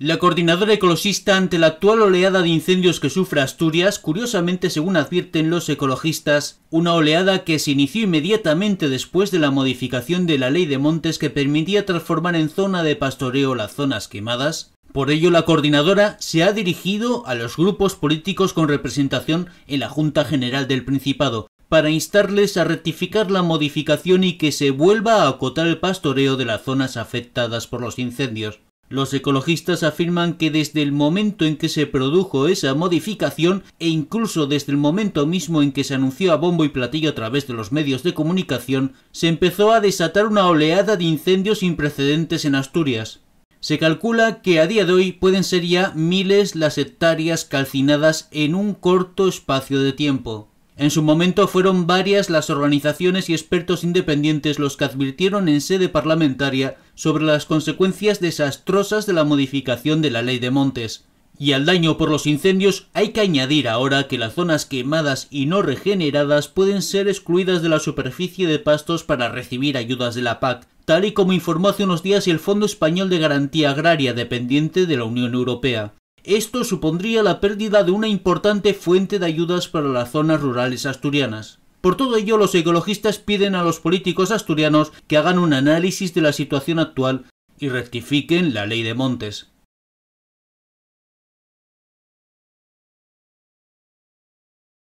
La coordinadora ecologista ante la actual oleada de incendios que sufre Asturias, curiosamente según advierten los ecologistas, una oleada que se inició inmediatamente después de la modificación de la ley de montes que permitía transformar en zona de pastoreo las zonas quemadas, por ello, la coordinadora se ha dirigido a los grupos políticos con representación en la Junta General del Principado para instarles a rectificar la modificación y que se vuelva a acotar el pastoreo de las zonas afectadas por los incendios. Los ecologistas afirman que desde el momento en que se produjo esa modificación e incluso desde el momento mismo en que se anunció a bombo y platillo a través de los medios de comunicación, se empezó a desatar una oleada de incendios sin precedentes en Asturias. Se calcula que a día de hoy pueden ser ya miles las hectáreas calcinadas en un corto espacio de tiempo. En su momento fueron varias las organizaciones y expertos independientes los que advirtieron en sede parlamentaria sobre las consecuencias desastrosas de la modificación de la ley de montes. Y al daño por los incendios hay que añadir ahora que las zonas quemadas y no regeneradas pueden ser excluidas de la superficie de pastos para recibir ayudas de la PAC, tal y como informó hace unos días el Fondo Español de Garantía Agraria dependiente de la Unión Europea. Esto supondría la pérdida de una importante fuente de ayudas para las zonas rurales asturianas. Por todo ello, los ecologistas piden a los políticos asturianos que hagan un análisis de la situación actual y rectifiquen la ley de montes.